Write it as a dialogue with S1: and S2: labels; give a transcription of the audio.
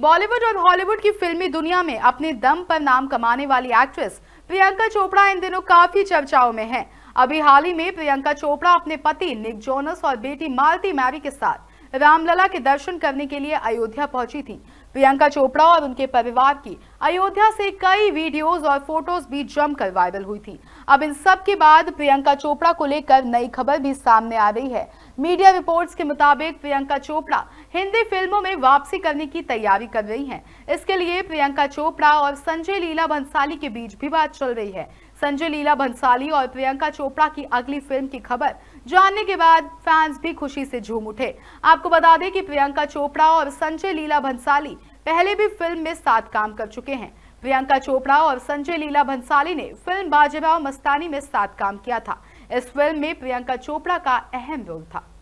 S1: बॉलीवुड और हॉलीवुड की फिल्मी दुनिया में अपने दम पर नाम कमाने वाली एक्ट्रेस प्रियंका चोपड़ा इन दिनों काफी चर्चाओं में हैं। अभी हाल ही में प्रियंका चोपड़ा अपने पति निक जोनस और बेटी मालती मैरी के साथ रामलला के दर्शन करने के लिए अयोध्या पहुंची थी प्रियंका चोपड़ा और उनके परिवार की अयोध्या से कई वीडियोस और फोटोज भी जमकर वायरल हुई थी अब इन सब के बाद प्रियंका चोपड़ा को लेकर नई खबर भी सामने आ रही है मीडिया रिपोर्ट्स के मुताबिक प्रियंका चोपड़ा हिंदी फिल्मों में वापसी करने की तैयारी कर रही हैं। इसके लिए प्रियंका चोपड़ा और संजय लीला भंसाली के बीच भी बात चल रही है संजय लीला भंसाली और प्रियंका चोपड़ा की अगली फिल्म की खबर जानने के बाद फैंस भी खुशी से झूम उठे आपको बता दें कि प्रियंका चोपड़ा और संजय लीला भंसाली पहले भी फिल्म में साथ काम कर चुके हैं प्रियंका चोपड़ा और संजय लीला भंसाली ने फिल्म बाजीराव मस्तानी में साथ काम किया था इस फिल्म में प्रियंका चोपड़ा का अहम रोल था